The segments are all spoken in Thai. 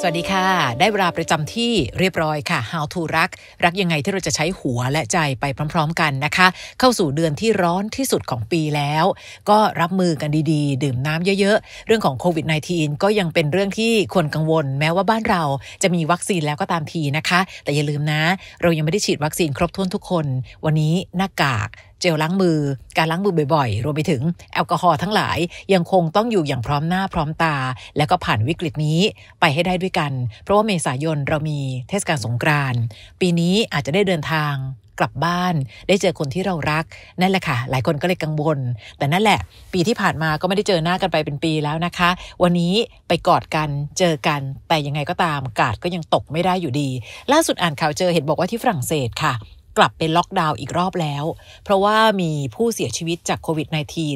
สวัสดีค่ะ ได้เวลาประจำที่เรียบร้อยค่ะ How to รัก รักยังไงที่เราจะใช้หัวและใจไปพร้อม ๆ กันนะคะ เข้าสู่เดือนที่ร้อนที่สุดของปีแล้ว ก็รับมือกันดีๆ ดื่มน้ำเยอะ ๆ เรื่องของโควิด -19 ก็ยังเป็นเรื่องที่ควรกังวลแม้ว่าบ้านเราจะมีวัคซีนแล้วก็ตามทีนะคะ แต่อย่าลืมนะ เรายังไม่ได้ฉีดวัคซีนครบถ้วนทุกคน วันนี้หน้ากากจลล้างมือการล้างมือบ่อยๆ รวมไปถึงแอลกอฮอล์ทั้งหลายยังคงต้องอยู่อย่างพร้อมหน้าพร้อมตา และก็ผ่านวิกฤตนี้ไปให้ได้ด้วยกันเพราะว่าเมษายนเรามีเทศกาลสงกรานต์ปีนี้อาจจะได้เดินทางกลับบ้านได้เจอคนที่เรารักนั่นแหละค่ะหลายคนก็เลยกังวลแต่นั่นแหละ ปีที่ผ่านมาก็ไม่ได้เจอหน้ากันไปเป็นปีแล้วนะคะ วันนี้ไปกอดกันเจอกันแต่ยังไงก็ตามกาดก็ยังตกไม่ได้อยู่ดี ล่าสุดอ่านข่าวเจอเห็นบอกว่าที่ฝรั่งเศสค่ะกลับไปล็อกดาวน์อีกรอบแล้ว เพราะว่ามีผู้เสียชีวิตจากโควิด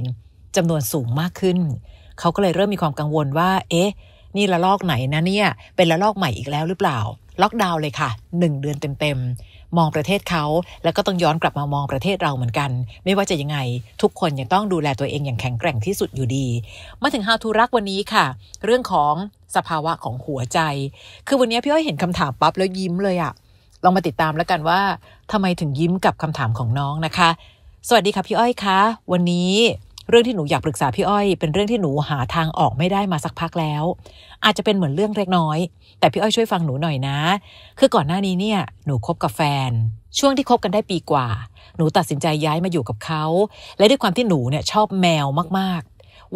-19 จำนวนสูงมากขึ้น เขาก็เลยเริ่มมีความกังวลว่า เอ๊ะ นี่ละลอกไหนนะเนี่ย เป็นละลอกใหม่อีกแล้วหรือเปล่า ล็อกดาวน์เลยค่ะ 1 เดือนเต็ม ๆ มองประเทศเขาแล้วก็ต้องย้อนกลับมามองประเทศเราเหมือนกัน ไม่ว่าจะยังไง ทุกคนยังต้องดูแลตัวเองอย่างแข็งแกร่งที่สุดอยู่ดีมาถึงฮาทูรักวันนี้ค่ะ เรื่องของสภาวะของหัวใจ คือวันนี้พี่อ้อยเห็นคำถามปั๊บแล้วยิ้มเลยอะ่ะลองมาติดตามแล้วกันว่าทำไมถึงยิ้มกับคำถามของน้องนะคะ สวัสดีค่ะพี่อ้อยคะ วันนี้เรื่องที่หนูอยากปรึกษาพี่อ้อย เป็นเรื่องที่หนูหาทางออกไม่ได้มาสักพักแล้ว อาจจะเป็นเหมือนเรื่องเล็กน้อย แต่พี่อ้อยช่วยฟังหนูหน่อยนะ คือก่อนหน้านี้เนี่ยหนูคบกับแฟน ช่วงที่คบกันได้ปีกว่า หนูตัดสินใจย้ายมาอยู่กับเขา และด้วยความที่หนูเนี่ยชอบแมวมาก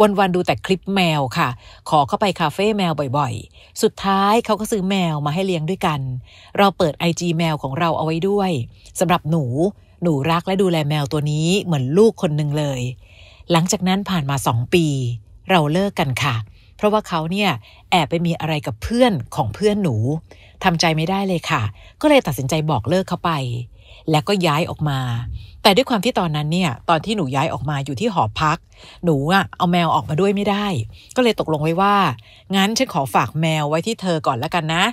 วันดูแต่คลิปแมว ค่ะ ขอเข้าไปคาเฟ่แมวบ่อยๆ สุดท้ายเขาก็ซื้อแมวมาให้เลี้ยงด้วยกัน เราเปิดไอจีแมวของเราเอาไว้ด้วยสำหรับหนู หนูรักและดูแลแมวตัวนี้เหมือนลูกคนหนึ่งเลย หลังจากนั้นผ่านมาสองปี เราเลิกกันค่ะ เพราะว่าเขาเนี่ยแอบไปมีอะไรกับเพื่อนของเพื่อนหนูทำใจไม่ได้เลยค่ะ ก็เลยตัดสินใจบอกเลิกเขาไปแล้วก็ย้ายออกมา แต่ด้วยความที่ตอนนั้นเนี่ย ตอนที่หนูย้ายออกมาอยู่ที่หอพัก หนูอะเอาแมวออกมาด้วยไม่ได้ ก็เลยตกลงไว้ว่า งั้นฉันขอฝากแมวไว้ที่เธอก่อนแล้วกันนะ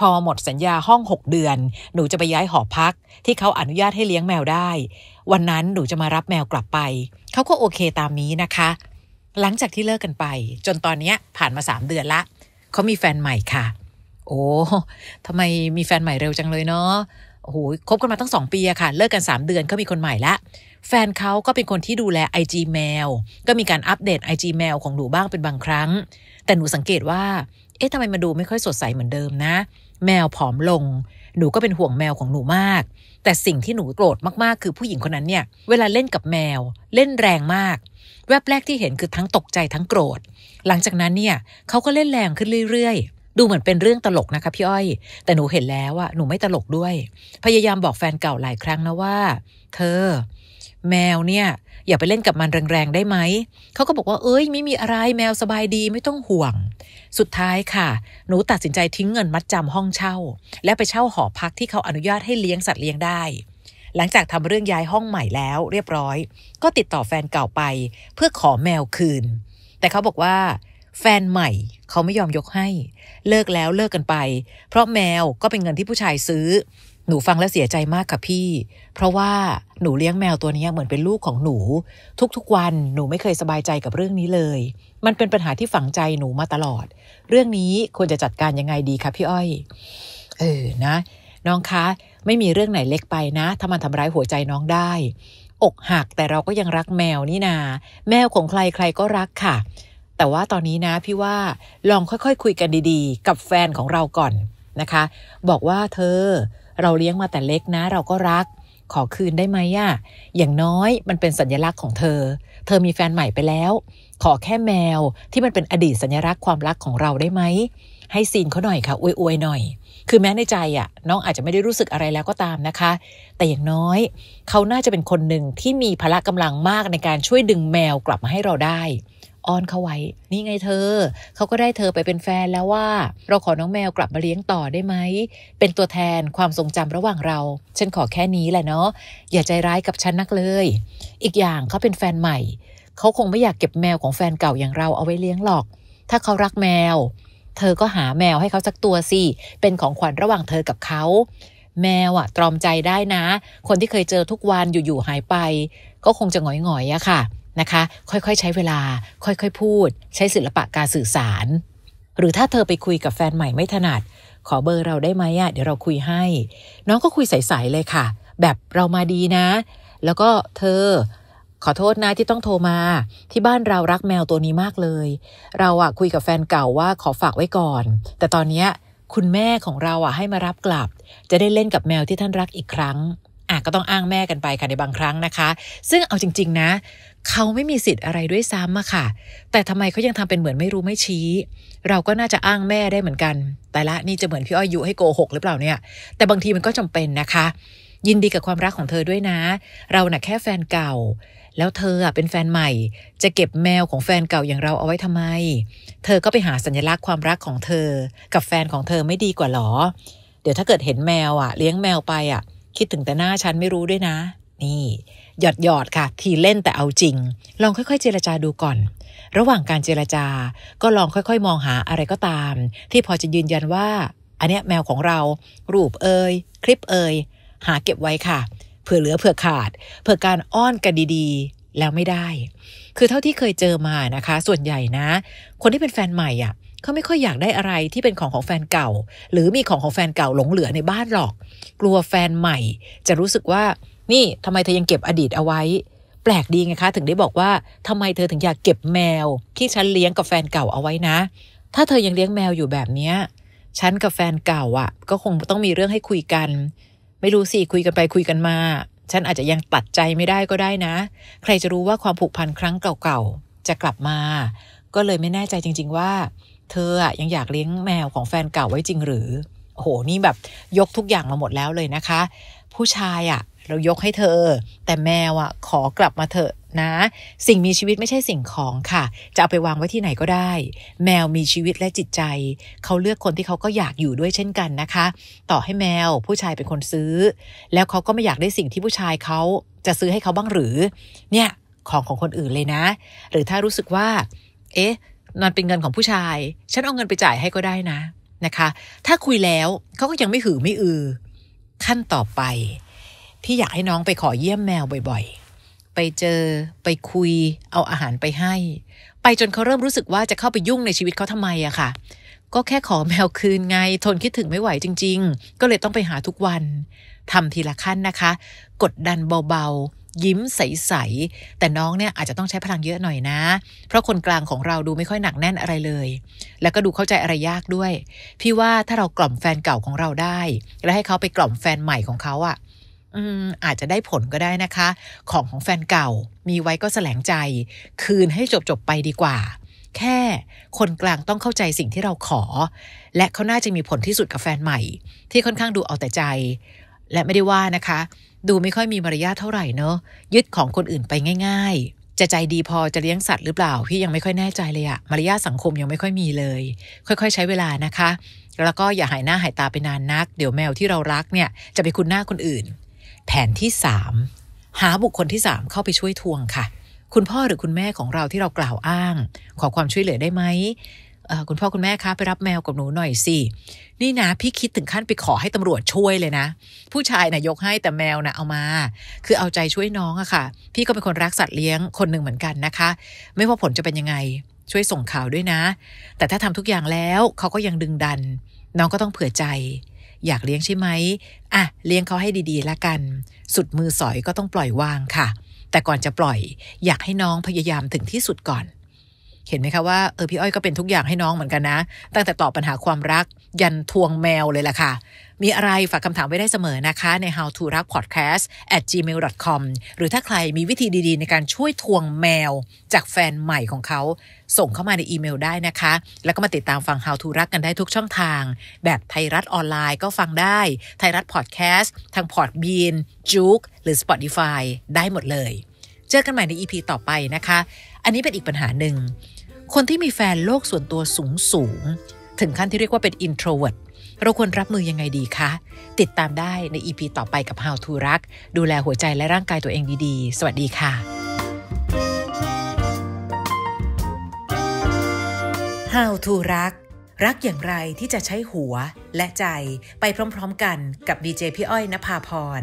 พอหมดสัญญาห้อง 6 เดือน หนูจะไปย้ายหอพัก ที่เขาอนุญาตให้เลี้ยงแมวได้ วันนั้นหนูจะมารับแมวกลับไป เขาก็โอเคตามนี้นะคะ หลังจากที่เลิกกันไป จนตอนนี้ผ่านมา 3 เดือนละ เขามีแฟนใหม่ค่ะ โอ้ทำไมมีแฟนใหม่เร็วจังเลยเนาะโอ้โหคบกันมาตั้งสองปีอะค่ะ เลิกกัน 3 เดือนเขามีคนใหม่ละแฟนเขาก็เป็นคนที่ดูแล IG แมว ก็มีการอัปเดต IG แมวของหนูบ้างเป็นบางครั้ง แต่หนูสังเกตว่า เอ๊ะทำไมมาดูไม่ค่อยสดใสเหมือนเดิมนะ แมวผอมลง หนูก็เป็นห่วงแมวของหนูมาก แต่สิ่งที่หนูโกรธมาก ๆ คือผู้หญิงคนนั้นเนี่ยเวลาเล่นกับแมวเล่นแรงมากแวบแรกที่เห็นคือทั้งตกใจทั้งโกรธ หลังจากนั้นเนี่ยเขาก็เล่นแรงขึ้นเรื่อยดูเหมือนเป็นเรื่องตลกนะคะพี่อ้อย แต่หนูเห็นแล้วอะหนูไม่ตลกด้วย พยายามบอกแฟนเก่าหลายครั้งนะว่า เธอ แมวเนี่ย อย่าไปเล่นกับมันแรงๆได้ไหมเขาก็บอกว่า เอ้ยไม่มีอะไร แมวสบายดีไม่ต้องห่วง สุดท้ายค่ะ หนูตัดสินใจทิ้งเงินมัดจำห้องเช่า และไปเช่าหอพักที่เขาอนุญาตให้เลี้ยงสัตว์เลี้ยงได้ หลังจากทำเรื่องย้ายห้องใหม่แล้ว เรียบร้อย ก็ติดต่อแฟนเก่าไปเพื่อขอแมวคืน แต่เขาบอกว่า แฟนใหม่เขาไม่ยอมยกให้ เลิกแล้วเลิกกันไป เพราะแมวก็เป็นเงินที่ผู้ชายซื้อ หนูฟังแล้วเสียใจมากค่ะพี่ เพราะว่าหนูเลี้ยงแมวตัวนี้เหมือนเป็นลูกของหนู ทุกๆวันหนูไม่เคยสบายใจกับเรื่องนี้เลย มันเป็นปัญหาที่ฝังใจหนูมาตลอด เรื่องนี้ควรจะจัดการยังไงดีคะพี่อ้อยเออนะ น้องคะ ไม่มีเรื่องไหนเล็กไปนะถ้ามันทำร้ายหัวใจน้องได้ อกหักแต่เราก็ยังรักแมวนี่นาแมวของใครใครก็รักค่ะแต่ว่าตอนนี้นะ พี่ว่าลองค่อยๆ คุยกันดีๆ กับแฟนของเราก่อนนะคะ บอกว่าเธอเราเลี้ยงมาแต่เล็กนะ เราก็รัก ขอคืนได้ไหมอะอย่างน้อยมันเป็นสัญลักษณ์ของเธอ เธอมีแฟนใหม่ไปแล้ว ขอแค่แมวที่มันเป็นอดีตสัญลักษณ์ความรักของเราได้ไหมให้ซีนเขาหน่อยค่ะอวยอวยหน่อย คือแม้ในใจอะ่ะน้องอาจจะไม่ได้รู้สึกอะไรแล้วก็ตามนะคะ แต่อย่างน้อยเขาน่าจะเป็นคนหนึ่งที่มีพละกำลังมากในการช่วยดึงแมวกลับมาให้เราได้อ้อนเขาไว้ นี่ไงเธอ เขาก็ได้เธอไปเป็นแฟนแล้วว่า เราขอน้องแมวกลับมาเลี้ยงต่อได้ไหม เป็นตัวแทนความทรงจำระหว่างเราฉันขอแค่นี้แหละเนาะ อย่าใจร้ายกับฉันนักเลย อีกอย่างเขาเป็นแฟนใหม่ เขาคงไม่อยากเก็บแมวของแฟนเก่าอย่างเราเอาไว้เลี้ยงหรอก ถ้าเขารักแมว เธอก็หาแมวให้เขาสักตัวสิ เป็นของขวัญระหว่างเธอกับเขา แมวอะตรอมใจได้นะ คนที่เคยเจอทุกวันอยู่ๆหายไป ก็คงจะหงอยๆอะค่ะนะคะค่อยๆใช้เวลา ค่อยๆพูดใช้ศิลปะการสื่อสาร หรือถ้าเธอไปคุยกับแฟนใหม่ไม่ถนัด ขอเบอร์เราได้ไหมอ่ะเดี๋ยวเราคุยให้ น้องก็คุยใสๆเลยค่ะ แบบเรามาดีนะ แล้วก็เธอขอโทษนะที่ต้องโทรมาที่บ้านเรารักแมวตัวนี้มากเลย เราอะคุยกับแฟนเก่าว่าขอฝากไว้ก่อน แต่ตอนนี้คุณแม่ของเราอะให้มารับกลับ จะได้เล่นกับแมวที่ท่านรักอีกครั้งอ่ะก็ต้องอ้างแม่กันไปค่ะในบางครั้งนะคะ ซึ่งเอาจริง ๆนะเขาไม่มีสิทธิ์อะไรด้วยซ้ำอะค่ะ แต่ทำไมเขายังทำเป็นเหมือนไม่รู้ไม่ชี้ เราก็น่าจะอ้างแม่ได้เหมือนกัน แต่ละนี่จะเหมือนพี่อ้อยยุให้โกหกหรือเปล่าเนี่ย แต่บางทีมันก็จำเป็นนะคะ ยินดีกับความรักของเธอด้วยนะ เราน่ะแค่แฟนเก่า แล้วเธอเป็นแฟนใหม่ จะเก็บแมวของแฟนเก่าอย่างเราเอาไว้ทำไม เธอก็ไปหาสัญลักษณ์ความรักของเธอ กับแฟนของเธอไม่ดีกว่าหรอ เดี๋ยวถ้าเกิดเห็นแมวอะเลี้ยงแมวไปอะคิดถึงแต่หน้าฉันไม่รู้ด้วยนะนี่หยอดหยอดค่ะทีเล่นแต่เอาจริง ลองค่อยๆเจรจาดูก่อน ระหว่างการเจรจาก็ลองค่อย ๆ มองหาอะไรก็ตาม ที่พอจะยืนยันว่า อันเนี้ยแมวของเรา รูปเอ่ยคลิปเอ่ยหาเก็บไว้ค่ะ เผื่อเหลือเผื่อขาดเผื่อการอ้อนกันดีๆ แล้วไม่ได้ คือเท่าที่เคยเจอมานะคะ ส่วนใหญ่นะ คนที่เป็นแฟนใหม่อ่ะเขาไม่ค่อยอยากได้อะไรที่เป็นของของแฟนเก่า หรือมีของของแฟนเก่าหลงเหลือในบ้านหรอก กลัวแฟนใหม่จะรู้สึกว่านี่ทำไมเธอยังเก็บอดีตเอาไว้ แปลกดีไงคะ ถึงได้บอกว่า ทำไมเธอถึงอยากเก็บแมว ที่ฉันเลี้ยงกับแฟนเก่าเอาไว้นะ ถ้าเธอยังเลี้ยงแมวอยู่แบบเนี้ยฉันกับแฟนเก่าอ่ะ ก็คงต้องมีเรื่องให้คุยกัน ไม่รู้สิ คุยกันไปคุยกันมา ฉันอาจจะยังตัดใจไม่ได้ก็ได้นะ ใครจะรู้ว่าความผูกพันครั้งเก่าๆจะกลับมา ก็เลยไม่แน่ใจจริง ๆ ว่าเธออ่ะยังอยากเลี้ยงแมวของแฟนเก่าไว้จริงหรือโหนี่แบบ ยกทุกอย่างมาหมดแล้วเลยนะคะ ผู้ชายอ่ะเรายกให้เธอ แต่แมวอ่ะ ขอกลับมาเถอะนะ สิ่งมีชีวิตไม่ใช่สิ่งของค่ะ จะเอาไปวางไว้ที่ไหนก็ได้ แมวมีชีวิตและจิตใจ เขาเลือกคนที่เขาก็อยากอยู่ด้วยเช่นกันนะคะ ต่อให้แมวผู้ชายเป็นคนซื้อ แล้วเขาก็ไม่อยากได้สิ่งที่ผู้ชายเขาจะซื้อให้เขาบ้างหรือ เนี่ยของของคนอื่นเลยนะ หรือถ้ารู้สึกว่า เอ๊ะนอนเป็นเงินของผู้ชาย ฉันเอาเงินไปจ่ายให้ก็ได้นะ นะคะ ถ้าคุยแล้วเขาก็ยังไม่หือไม่อือขั้นต่อไปที่อยากให้น้องไปขอเยี่ยมแมวบ่อยๆ ไปเจอ ไปคุย เอาอาหารไปให้ ไปจนเขาเริ่มรู้สึกว่าจะเข้าไปยุ่งในชีวิตเขาทำไมอะค่ะ ก็แค่ขอแมวคืนไง ทนคิดถึงไม่ไหวจริงๆ ก็เลยต้องไปหาทุกวัน ทำทีละขั้นนะคะ กดดันเบาๆ ยิ้มใสๆ แต่น้องเนี่ยอาจจะต้องใช้พลังเยอะหน่อยนะ เพราะคนกลางของเราดูไม่ค่อยหนักแน่นอะไรเลย แล้วก็ดูเข้าใจอะไรยากด้วย พี่ว่าถ้าเรากล่อมแฟนเก่าของเราได้ แล้วให้เขาไปกล่อมแฟนใหม่ของเขาอะ่ะอาจจะได้ผลก็ได้นะคะ ของของแฟนเก่ามีไว้ก็แสลงใจ คืนให้จบจบไปดีกว่า แค่ คนกลางต้องเข้าใจสิ่งที่เราขอ และเขาน่าจะมีผลที่สุดกับแฟนใหม่ ที่ค่อนข้างดูเอาแต่ใจ และไม่ได้ว่านะคะ ดูไม่ค่อยมีมารยาทเท่าไหร่เนอะยึดของคนอื่นไปง่ายๆ จะใจดีพอจะเลี้ยงสัตว์หรือเปล่าพี่ยังไม่ค่อยแน่ใจเลยอะมารยาทสังคมยังไม่ค่อยมีเลย ค่อยๆใช้เวลานะคะ แล้วก็อย่าหายหน้าหายตาไปนานนัก เดี๋ยวแมวที่เรารักเนี่ยจะไปคุ้นหน้าคนอื่นแผนที่สามหาบุคคลที่สามเข้าไปช่วยทวงค่ะ คุณพ่อหรือคุณแม่ของเราที่เรากล่าวอ้าง ขอความช่วยเหลือได้ไหมคุณพ่อคุณแม่คะไปรับแมวกับหนูหน่อยสินี่นะ พี่คิดถึงขั้นไปขอให้ตำรวจช่วยเลยนะ ผู้ชายนะ่ะยกให้แต่แมวนะ่ะเอามา คือเอาใจช่วยน้องอะค่ะ พี่ก็เป็นคนรักสัตว์เลี้ยงคนหนึ่งเหมือนกันนะคะ ไม่ว่าผลจะเป็นยังไงช่วยส่งข่าวด้วยนะ แต่ถ้าทำทุกอย่างแล้วเขาก็ยังดึงดัน น้องก็ต้องเผื่อใจอยากเลี้ยงใช่ไหม อ่ะ เลี้ยงเขาให้ดีๆละกัน สุดมือสอยก็ต้องปล่อยวางค่ะ แต่ก่อนจะปล่อย อยากให้น้องพยายามถึงที่สุดก่อนเห็นไหมคะว่าเออพี่อ้อยก็เป็นทุกอย่างให้น้องเหมือนกันนะ ตั้งแต่ตอบปัญหาความรักยันทวงแมวเลยล่ะค่ะ มีอะไรฝากคำถามไว้ได้เสมอนะคะใน how to รัก podcast at gmail com หรือถ้าใครมีวิธีดีๆ ในการช่วยทวงแมว จากแฟนใหม่ของเขา ส่งเข้ามาในอีเมลได้นะคะ แล้วก็มาติดตามฟัง how to รักกันได้ทุกช่องทาง แบบไทยรัฐออนไลน์ก็ฟังได้ไทยรัฐ podcast ทาง Podbean u k กหรือ Spotify ได้หมดเลยเจอกันใหม่ใน EP ต่อไปนะคะอันนี้เป็นอีกปัญหาหนึ่ง คนที่มีแฟนโลกส่วนตัวสูงสูง ถึงขั้นที่เรียกว่าเป็นโทรเวิร์ดเราควรรับมือยังไงดีคะ ติดตามได้ใน EP ต่อไปกับ How to รักดูแลหัวใจและร่างกายตัวเองดีๆ สวัสดีค่ะ How to รักรักอย่างไรที่จะใช้หัวและใจไปพร้อมๆกันกับดีเจพี่อ้อยนภาพร